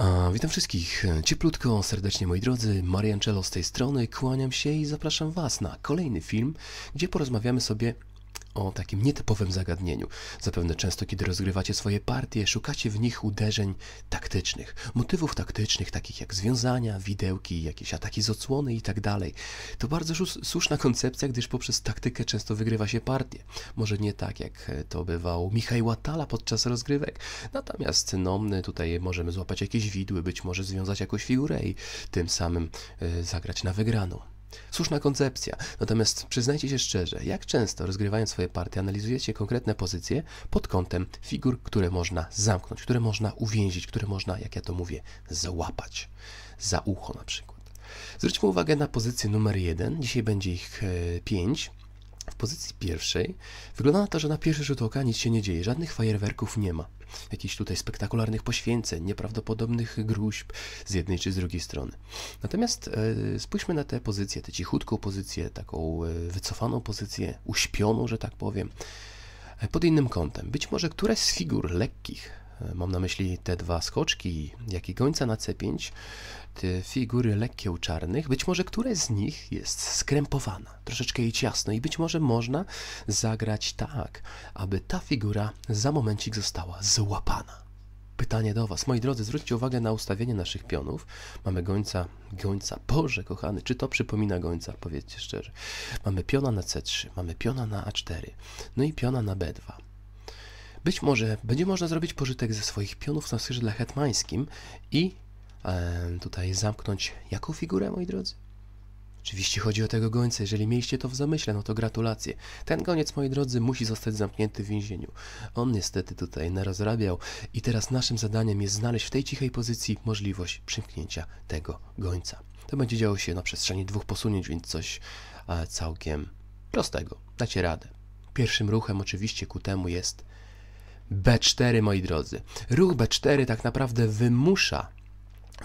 A, witam wszystkich cieplutko, serdecznie moi drodzy, Mariancello z tej strony, kłaniam się i zapraszam Was na kolejny film, gdzie porozmawiamy sobie o takim nietypowym zagadnieniu. Zapewne często, kiedy rozgrywacie swoje partie, szukacie w nich uderzeń taktycznych, motywów taktycznych, takich jak związania, widełki, jakieś ataki z odsłony itd. Tak to bardzo słuszna koncepcja, gdyż poprzez taktykę często wygrywa się partie. Może nie tak, jak to bywał Michał Atala podczas rozgrywek. Natomiast no, tutaj możemy złapać jakieś widły, być może związać jakąś figurę i tym samym e, zagrać na wygraną. Słuszna koncepcja, natomiast przyznajcie się szczerze, jak często rozgrywając swoje partie analizujecie konkretne pozycje pod kątem figur, które można zamknąć, które można uwięzić, które można, jak ja to mówię, załapać za ucho na przykład. Zwróćmy uwagę na pozycję numer 1, dzisiaj będzie ich 5. E, w pozycji pierwszej wygląda na to, że na pierwszy rzut oka nic się nie dzieje, żadnych fajerwerków nie ma. Jakichś tutaj spektakularnych poświęceń, nieprawdopodobnych gruźb z jednej czy z drugiej strony. Natomiast e, spójrzmy na tę pozycję, tę cichutką pozycję, taką e, wycofaną pozycję, uśpioną, że tak powiem, e, pod innym kątem. Być może któraś z figur lekkich, E, mam na myśli te dwa skoczki, jak i gońca na C5, te figury lekkie u czarnych. Być może któraś z nich jest skrępowana, troszeczkę jej ciasno i być może można zagrać tak, aby ta figura za momencik została złapana. Pytanie do Was. Moi drodzy, zwróćcie uwagę na ustawienie naszych pionów. Mamy gońca, gońca. Boże, kochany, czy to przypomina gońca? Powiedzcie szczerze. Mamy piona na C3, mamy piona na A4, no i piona na B2. Być może będzie można zrobić pożytek ze swoich pionów na skrzydle hetmańskim i e, tutaj zamknąć jaką figurę, moi drodzy? Oczywiście chodzi o tego gońca, jeżeli mieliście to w zamyśle, no to gratulacje. Ten goniec, moi drodzy, musi zostać zamknięty w więzieniu. On niestety tutaj narozrabiał i teraz naszym zadaniem jest znaleźć w tej cichej pozycji możliwość przymknięcia tego gońca. To będzie działo się na przestrzeni dwóch posunięć, więc coś e, całkiem prostego. Dacie radę. Pierwszym ruchem oczywiście ku temu jest B4, moi drodzy. Ruch B4 tak naprawdę wymusza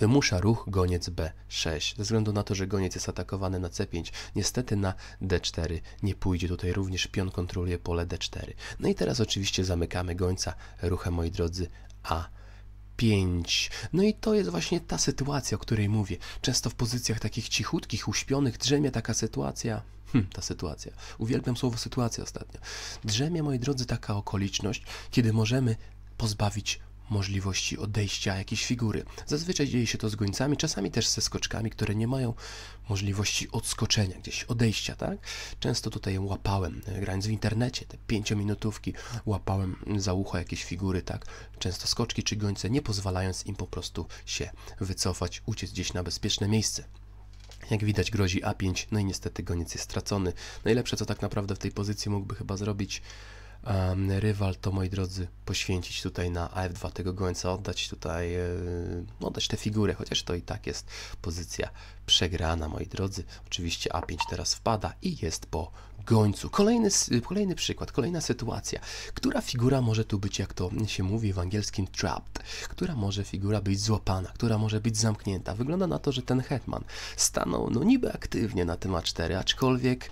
wymusza ruch goniec B6, ze względu na to, że goniec jest atakowany na C5. Niestety na D4 nie pójdzie, tutaj również pion kontroluje pole D4. No i teraz oczywiście zamykamy gońca ruchem, moi drodzy, a 5. No i to jest właśnie ta sytuacja, o której mówię. Często w pozycjach takich cichutkich, uśpionych drzemie taka sytuacja. Hm, ta sytuacja. Uwielbiam słowo sytuacja ostatnio. Drzemie, moi drodzy, taka okoliczność, kiedy możemy pozbawić możliwości odejścia jakiejś figury. Zazwyczaj dzieje się to z gońcami, czasami też ze skoczkami, które nie mają możliwości odskoczenia, gdzieś odejścia, tak? Często tutaj łapałem, e, grając w internecie, te pięciominutówki, łapałem za ucho jakieś figury, tak? Często skoczki czy gońce, nie pozwalając im po prostu się wycofać, uciec gdzieś na bezpieczne miejsce. Jak widać grozi A5, no i niestety goniec jest stracony. Najlepsze co tak naprawdę w tej pozycji mógłby chyba zrobić um, rywal, to moi drodzy, poświęcić tutaj na AF2 tego gońca, oddać tutaj, yy, oddać tę figurę, chociaż to i tak jest pozycja przegrana, moi drodzy. Oczywiście A5 teraz wpada i jest po gońcu. Kolejny, kolejny przykład, kolejna sytuacja. Która figura może tu być, jak to się mówi w angielskim, trapped? Która może figura być złapana? Która może być zamknięta? Wygląda na to, że ten hetman stanął no niby aktywnie na tym A4, aczkolwiek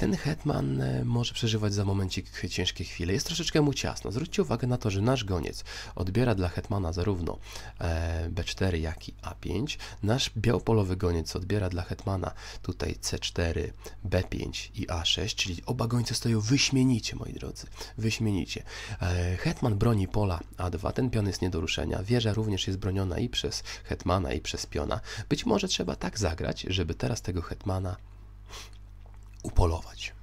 ten hetman e, może przeżywać za momencik ciężkie chwile. Jest troszeczkę mu ciasno. Zwróćcie uwagę na to, że nasz goniec odbiera dla hetmana zarówno e, B4, jak i A5. Nasz białopolowy goniec odbiera dla hetmana tutaj C4, B5 i A6, czyli oba gońce stoją wyśmienicie, moi drodzy. Wyśmienicie. E, hetman broni pola A2, ten pion jest nie do ruszenia. Wieża również jest broniona i przez hetmana, i przez piona. Być może trzeba tak zagrać, żeby teraz tego hetmana upolować.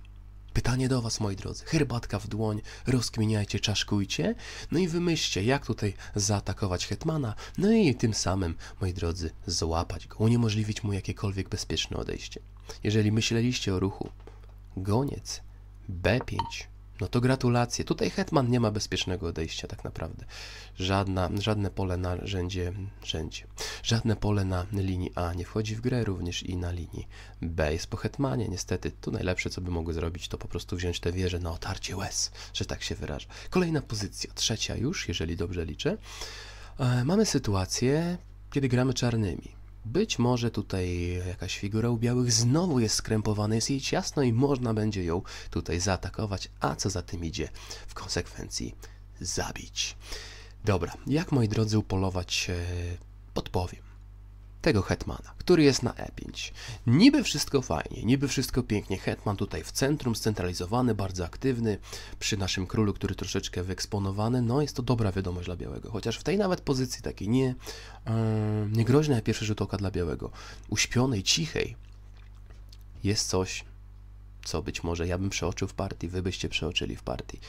Pytanie do Was, moi drodzy. Herbatka w dłoń, rozkminiajcie, czaszkujcie, no i wymyślcie, jak tutaj zaatakować Hetmana, no i tym samym, moi drodzy, złapać go, uniemożliwić mu jakiekolwiek bezpieczne odejście. Jeżeli myśleliście o ruchu goniec B5, no to gratulacje. Tutaj Hetman nie ma bezpiecznego odejścia tak naprawdę. Żadna, żadne pole na rzędzie, rzędzie. Żadne pole na linii A nie wchodzi w grę, również i na linii B jest po Hetmanie. Niestety tu najlepsze, co by mogły zrobić, to po prostu wziąć tę wieżę na otarcie łez, że tak się wyraża. Kolejna pozycja, trzecia już, jeżeli dobrze liczę. E, mamy sytuację, kiedy gramy czarnymi. Być może tutaj jakaś figura u białych znowu jest skrępowana, jest jej ciasno i można będzie ją tutaj zaatakować, a co za tym idzie, w konsekwencji zabić. Dobra, jak moi drodzy upolować, e, podpowiem tego hetmana, który jest na e5. Niby wszystko fajnie, niby wszystko pięknie. Hetman tutaj w centrum, scentralizowany, bardzo aktywny, przy naszym królu, który troszeczkę wyeksponowany. No jest to dobra wiadomość dla białego, chociaż w tej nawet pozycji takiej nie, yy, niegroźnej na pierwszy rzut oka dla białego, uśpionej, cichej, jest coś, co być może ja bym przeoczył w partii, wy byście przeoczyli w partii.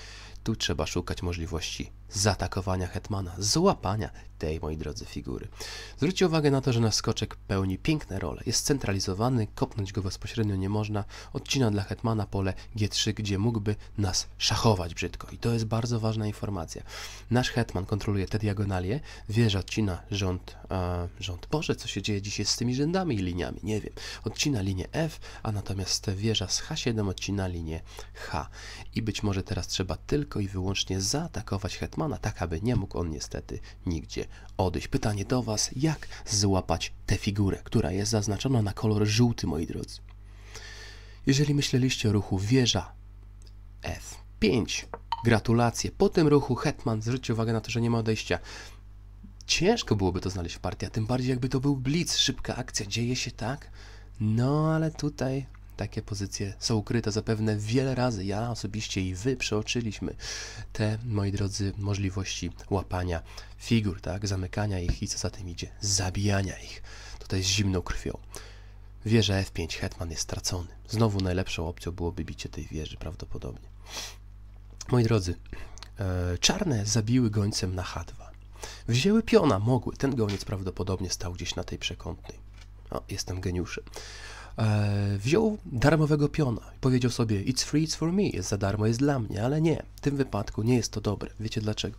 Tu trzeba szukać możliwości zaatakowania Hetmana, złapania tej, moi drodzy, figury. Zwróćcie uwagę na to, że naskoczek pełni piękne role. Jest centralizowany, kopnąć go bezpośrednio nie można. Odcina dla Hetmana pole G3, gdzie mógłby nas szachować brzydko. I to jest bardzo ważna informacja. Nasz Hetman kontroluje te diagonalie, wieża odcina rząd, e, rząd Boże, co się dzieje dzisiaj z tymi rzędami i liniami, nie wiem. Odcina linię F, a natomiast wieża z H7 odcina linię H. I być może teraz trzeba tylko i wyłącznie zaatakować Hetmana Batmana, tak aby nie mógł on niestety nigdzie odejść. Pytanie do Was, jak złapać tę figurę, która jest zaznaczona na kolor żółty, moi drodzy? Jeżeli myśleliście o ruchu wieża F5, gratulacje. Po tym ruchu Hetman, zwróćcie uwagę na to, że nie ma odejścia. Ciężko byłoby to znaleźć w partii, a tym bardziej jakby to był blitz, szybka akcja, dzieje się tak. No ale tutaj takie pozycje są ukryte zapewne wiele razy. Ja osobiście i wy przeoczyliśmy te, moi drodzy, możliwości łapania figur, tak? Zamykania ich i co za tym idzie, zabijania ich. Tutaj z zimną krwią. Wieża F5, Hetman jest stracony. Znowu najlepszą opcją byłoby bicie tej wieży prawdopodobnie. Moi drodzy, e, czarne zabiły gońcem na H2. Wzięły piona, mogły. Ten goniec prawdopodobnie stał gdzieś na tej przekątnej. O, jestem geniuszem. E, wziął darmowego piona i powiedział sobie it's free, it's for me, jest za darmo, jest dla mnie, ale nie, w tym wypadku nie jest to dobre. Wiecie dlaczego?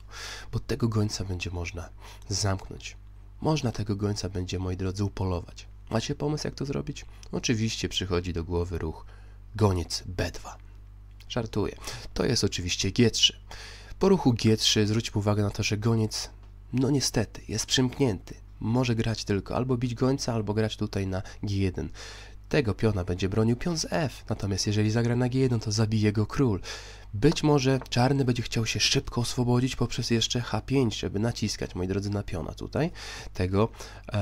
Bo tego gońca będzie można zamknąć. Można tego gońca będzie, moi drodzy, upolować. Macie pomysł, jak to zrobić? Oczywiście przychodzi do głowy ruch goniec B2. Żartuję. To jest oczywiście G3. Po ruchu G3 zwróćmy uwagę na to, że goniec, no niestety, jest przymknięty. Może grać tylko albo bić gońca, albo grać tutaj na G1. Tego piona będzie bronił pion z F, natomiast jeżeli zagra na G1, to zabije go król. Być może czarny będzie chciał się szybko oswobodzić poprzez jeszcze H5, żeby naciskać, moi drodzy, na piona tutaj, tego ee,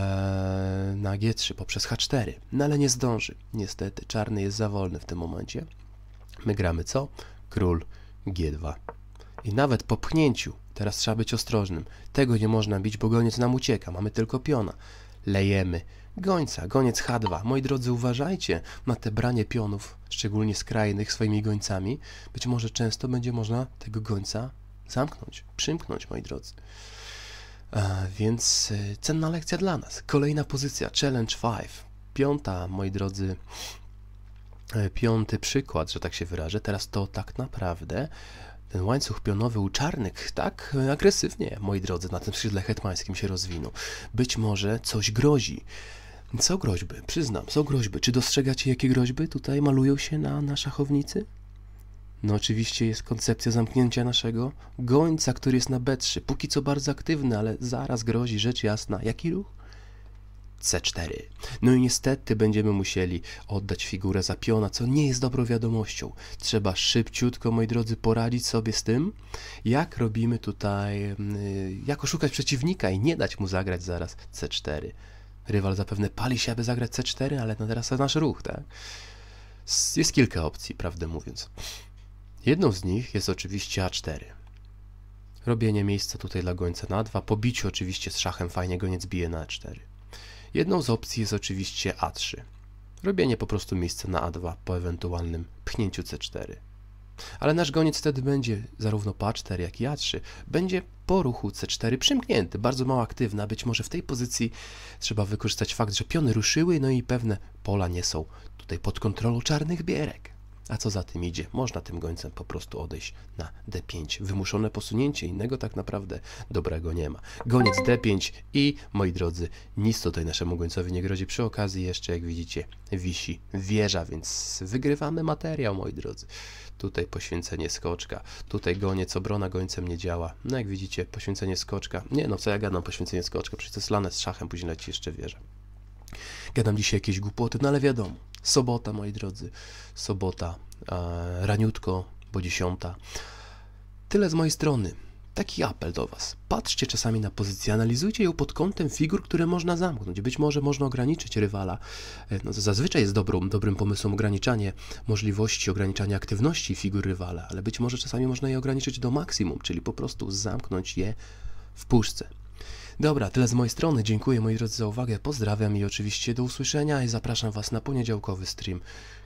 na G3 poprzez H4. No ale nie zdąży. Niestety, czarny jest za wolny w tym momencie. My gramy co? Król G2. I nawet po pchnięciu, teraz trzeba być ostrożnym, tego nie można bić, bo goniec nam ucieka, mamy tylko piona. Lejemy, Gońca, goniec H2. Moi drodzy, uważajcie na te branie pionów, szczególnie skrajnych, swoimi gońcami. Być może często będzie można tego gońca zamknąć, przymknąć, moi drodzy. A więc e, cenna lekcja dla nas. Kolejna pozycja, Challenge 5. Piąta, moi drodzy, e, piąty przykład, że tak się wyrażę. Teraz to tak naprawdę ten łańcuch pionowy u czarnych tak e, agresywnie, moi drodzy, na tym skrzydle hetmańskim się rozwinął. Być może coś grozi. Są groźby, przyznam, są groźby. Czy dostrzegacie, jakie groźby tutaj malują się na, na szachownicy? No oczywiście jest koncepcja zamknięcia naszego gońca, który jest na B3. Póki co bardzo aktywny, ale zaraz grozi rzecz jasna. Jaki ruch? C4. No i niestety będziemy musieli oddać figurę za piona, co nie jest dobrą wiadomością. Trzeba szybciutko, moi drodzy, poradzić sobie z tym, jak robimy tutaj, mm, y, jak oszukać przeciwnika i nie dać mu zagrać zaraz C4. Rywal zapewne pali się, aby zagrać C4, ale no teraz to nasz ruch, tak? Jest kilka opcji, prawdę mówiąc. Jedną z nich jest oczywiście A4. Robienie miejsca tutaj dla gońca na 2. Pobiciu oczywiście z szachem fajnie goniec bije na A4. Jedną z opcji jest oczywiście A3. Robienie po prostu miejsca na A2 po ewentualnym pchnięciu C4. Ale nasz goniec wtedy będzie, zarówno po A4 jak i A3, będzie po ruchu C4 przymknięty, bardzo mało aktywna. Być może w tej pozycji trzeba wykorzystać fakt, że piony ruszyły, no i pewne pola nie są tutaj pod kontrolą czarnych bierek. A co za tym idzie, można tym gońcem po prostu odejść na d5. Wymuszone posunięcie, innego tak naprawdę dobrego nie ma. Goniec d5 i, moi drodzy, nic tutaj naszemu gońcowi nie grozi. Przy okazji jeszcze, jak widzicie, wisi wieża, więc wygrywamy materiał, moi drodzy. Tutaj poświęcenie skoczka, tutaj goniec, obrona gońcem nie działa. No jak widzicie, poświęcenie skoczka, nie no, co ja gadam, poświęcenie skoczka, przecież to jest lane z szachem, później leci jeszcze wieża. Gadam dzisiaj jakieś głupoty, no ale wiadomo. Sobota, moi drodzy, sobota, e, raniutko, bo dziesiąta. Tyle z mojej strony. Taki apel do Was. Patrzcie czasami na pozycję, analizujcie ją pod kątem figur, które można zamknąć. Być może można ograniczyć rywala. E, no, zazwyczaj jest dobrym, dobrym pomysłem ograniczanie możliwości ograniczania aktywności figur rywala, ale być może czasami można je ograniczyć do maksimum, czyli po prostu zamknąć je w puszce. Dobra, tyle z mojej strony. Dziękuję moi drodzy za uwagę. Pozdrawiam i oczywiście do usłyszenia i zapraszam Was na poniedziałkowy stream,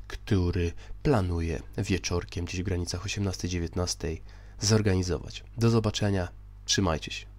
który planuję wieczorkiem, gdzieś w granicach 18-19 zorganizować. Do zobaczenia. Trzymajcie się.